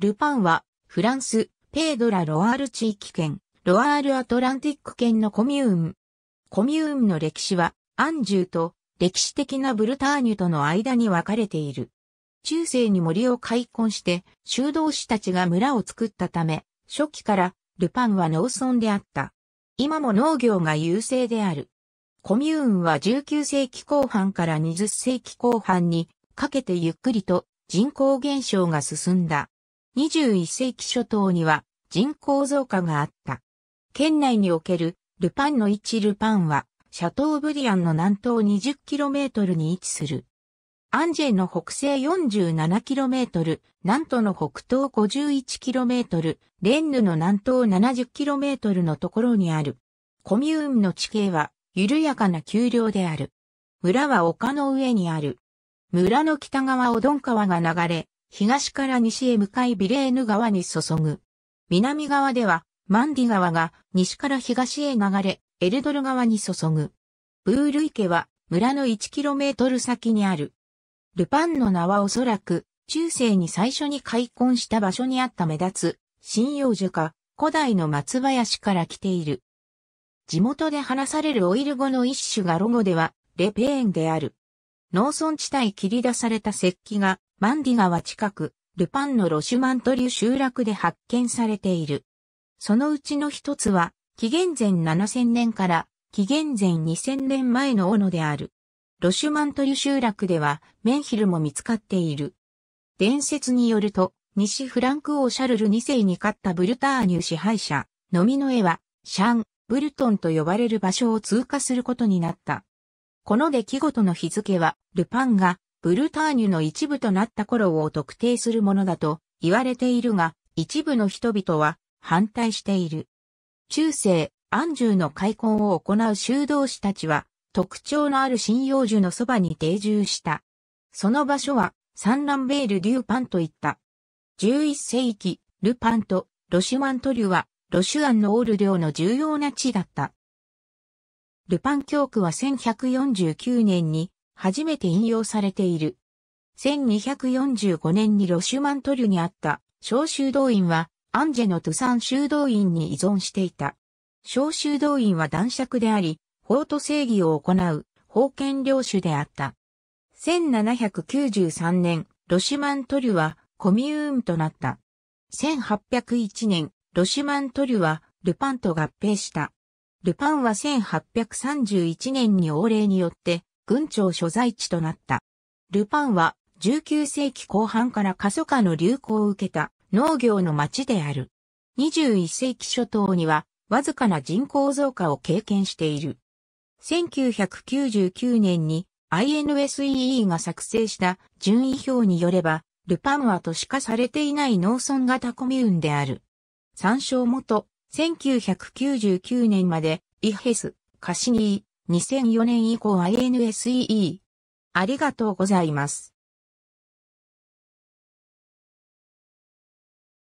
ルパンは、フランス、ペードラ・ロアール地域圏、ロアール・アトランティック圏のコミューン。コミューンの歴史は、アンジューと歴史的なブルターニュとの間に分かれている。中世に森を開墾して、修道士たちが村を作ったため、初期からルパンは農村であった。今も農業が優勢である。コミューンは19世紀後半から20世紀後半にかけてゆっくりと人口減少が進んだ。21世紀初頭には人口増加があった。県内におけるルパンの置ルパンは、シャトーブリアンの南東 20km に位置する。アンジェの北西 47km、南東の北東 51km、レンヌの南東 70km のところにある。コミューンの地形は緩やかな丘陵である。村は丘の上にある。村の北側をドン川が流れ、東から西へ向かいビレーヌ川に注ぐ。南側では、マンディ川が西から東へ流れ、エルドル川に注ぐ。ブール池は村の 1km 先にある。ルパンの名はおそらく、中世に最初に開墾した場所にあった目立つ、針葉樹か、古代の松林から来ている。地元で話されるオイル語の一種がロゴでは、レペーンである。農村地帯切り出された石器が、マンディ川近く、ルパンのロシュマントリュ集落で発見されている。そのうちの一つは、紀元前7000年から紀元前2000年前の斧である。ロシュマントリュ集落では、メンヒルも見つかっている。伝説によると、西フランク王シャルル2世に勝ったブルターニュ支配者、のみの絵は、シャン、ブルトンと呼ばれる場所を通過することになった。この出来事の日付は、ルパンがブルターニュの一部となった頃を特定するものだと言われているが、一部の人々は反対している。中世、アンジュの開墾を行う修道士たちは、特徴のある針葉樹のそばに定住した。その場所は、サンランベール・デューパンといった。11世紀、ルパンとロシュマントリュは、ロシュアンのオール領の重要な地だった。ルパン教区は1149年に初めて引用されている。1245年にロシュマントリュにあった小修道院はアンジェのトゥサン修道院に依存していた。小修道院は男爵であり、法と正義を行う封建領主であった。1793年、ロシュマントリュはコミューンとなった。1801年、ロシュマントリュはルパンと合併した。ルパンは1831年に王令によって軍庁所在地となった。ルパンは19世紀後半から過疎化の流行を受けた農業の町である。21世紀初頭にはわずかな人口増加を経験している。1999年に INSEE が作成した順位表によれば、ルパンは都市化されていない農村型コミューンである。参照元、1999年まで、イヘス、カシニー、2004年以降 INSEE。ありがとうございます。